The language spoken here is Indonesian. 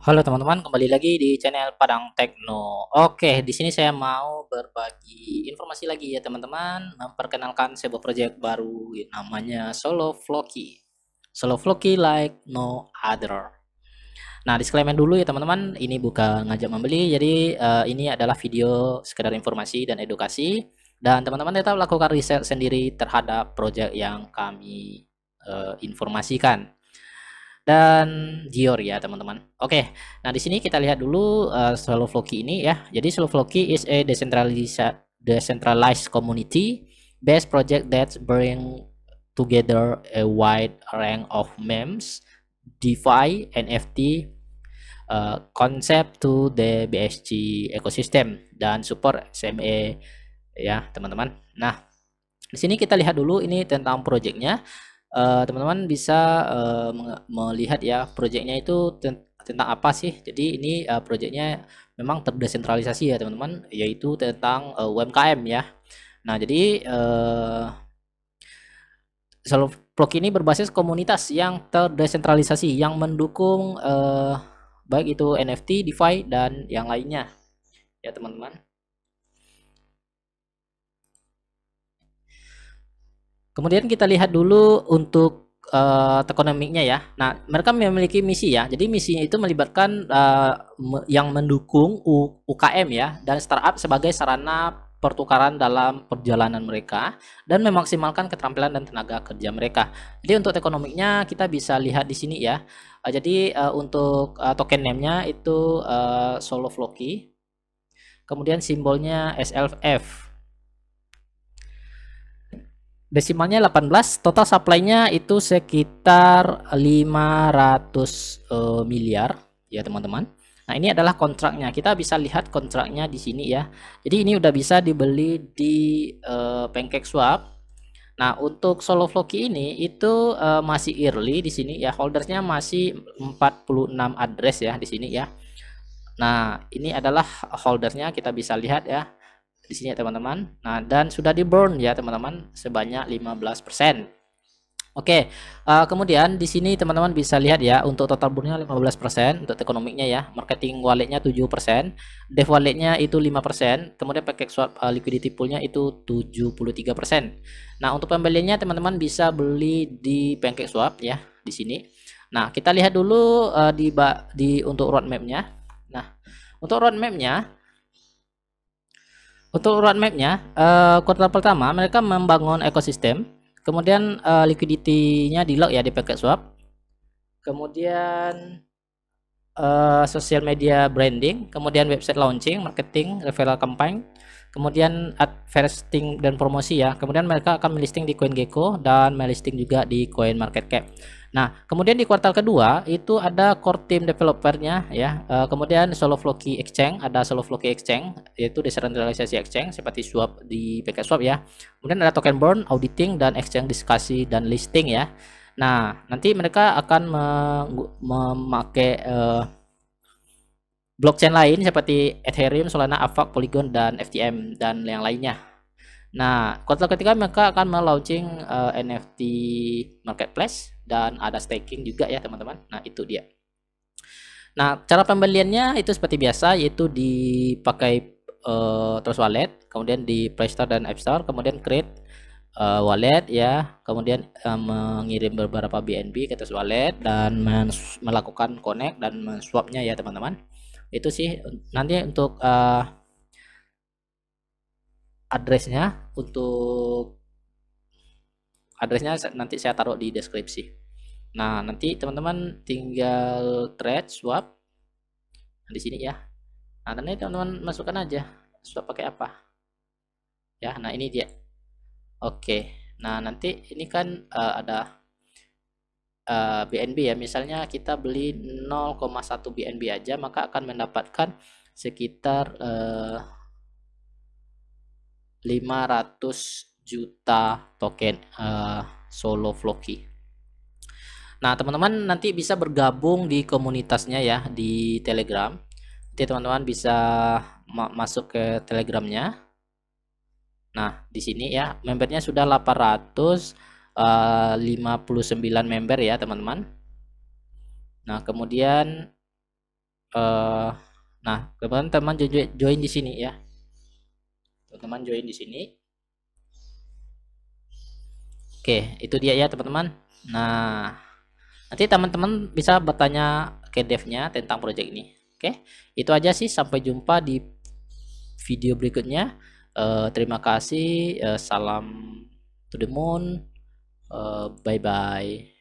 Halo teman-teman, kembali lagi di channel Padang Tekno. Oke, di sini saya mau berbagi informasi lagi ya teman-teman, memperkenalkan sebuah project baru namanya Solo Floki. Solo Floki like no other. Nah, disclaimer dulu ya teman-teman, ini bukan ngajak membeli, jadi uh, ini adalah video sekedar informasi dan edukasi dan teman-teman tetap lakukan riset sendiri terhadap project yang kami uh, informasikan dan Gior ya teman-teman. Oke, okay, nah di sini kita lihat dulu uh, Floki ini ya. Jadi Floki is a decentralized decentralized community based project that bring together a wide range of memes, DeFi, NFT, uh, eh, concept to the BSC ecosystem dan support SME ya teman-teman. Nah di sini kita lihat dulu ini tentang projectnya. Eh, teman-teman uh, bisa uh, melihat ya proyeknya itu tentang apa sih jadi ini uh, eh, proyeknya memang terdesentralisasi ya teman-teman yaitu tentang uh, UMKM ya nah jadi uh, vlog ini berbasis komunitas yang terdesentralisasi yang mendukung uh, baik itu NFT, DeFi dan yang lainnya ya teman-teman Kemudian kita lihat dulu untuk uh, eh, ekonomiknya ya. Nah, mereka memiliki misi ya. Jadi misinya itu melibatkan uh, yang mendukung U UKM ya dan startup sebagai sarana pertukaran dalam perjalanan mereka dan memaksimalkan keterampilan dan tenaga kerja mereka. Jadi untuk ekonomiknya kita bisa lihat di sini ya. Eh, jadi uh, untuk uh, token name-nya itu uh, Solo Floki. Kemudian simbolnya SLF desimalnya 18 total supply-nya itu sekitar 500 uh, eh, miliar ya teman-teman Nah ini adalah kontraknya kita bisa lihat kontraknya di sini ya jadi ini udah bisa dibeli di uh, pancake swap Nah untuk solo floki ini itu uh, masih early di sini ya holdersnya masih 46 address ya di sini ya Nah ini adalah holdernya kita bisa lihat ya di sini ya teman-teman. Nah, dan sudah di burn ya teman-teman sebanyak 15%. Oke, uh, kemudian di sini teman-teman bisa lihat ya untuk total burnnya 15% untuk ekonomiknya ya, marketing walletnya 7%, dev walletnya itu 5%, kemudian pakai swap uh, liquidity poolnya itu 73%. Nah, untuk pembeliannya teman-teman bisa beli di pancake swap ya di sini. Nah, kita lihat dulu uh, di di untuk roadmapnya. Nah, untuk roadmapnya untuk roadmapnya, uh, eh, kuartal pertama mereka membangun ekosistem, kemudian uh, liquidity-nya di lock ya di paket swap, kemudian uh, social media branding, kemudian website launching, marketing, referral campaign, kemudian advertising dan promosi ya. Kemudian mereka akan melisting di CoinGecko dan melisting juga di CoinMarketCap. Nah, kemudian di kuartal kedua itu ada core team developernya ya. Uh, kemudian Floki Exchange, ada solo Floki Exchange yaitu desentralisasi exchange seperti swap di PK Swap ya. Kemudian ada token burn, auditing dan exchange diskusi dan listing ya. Nah, nanti mereka akan memakai uh, blockchain lain seperti Ethereum, Solana, Avax, Polygon dan FTM dan yang lainnya. Nah, kuartal ketiga mereka akan melaunching uh, eh, NFT marketplace dan ada staking juga ya, teman-teman. Nah, itu dia. Nah, cara pembeliannya itu seperti biasa yaitu dipakai uh, eh, Trust Wallet, kemudian di Play Store dan App Store, kemudian create uh, wallet ya kemudian uh, mengirim beberapa BNB ke tes wallet dan melakukan connect dan swapnya ya teman-teman itu sih nanti untuk uh, addressnya untuk addressnya nanti saya taruh di deskripsi nah nanti teman-teman tinggal trade swap nah, di sini ya nah nanti teman-teman masukkan aja swap pakai apa ya nah ini dia Oke, nah nanti ini kan uh, ada uh, eh, BNB ya. Misalnya kita beli 0,1 BNB aja, maka akan mendapatkan sekitar uh, eh, 500 juta token uh, Solo Floki. Nah, teman-teman nanti bisa bergabung di komunitasnya ya di Telegram. Nanti teman-teman bisa ma masuk ke Telegramnya Nah, di sini ya membernya sudah 859 eh, member ya, teman-teman. Nah, kemudian eh nah, teman-teman join di sini ya. Teman-teman join di sini. Oke, itu dia ya, teman-teman. Nah, nanti teman-teman bisa bertanya ke devnya tentang project ini. Oke, itu aja sih. Sampai jumpa di video berikutnya uh, terima kasih uh, salam to the moon uh, eh, bye bye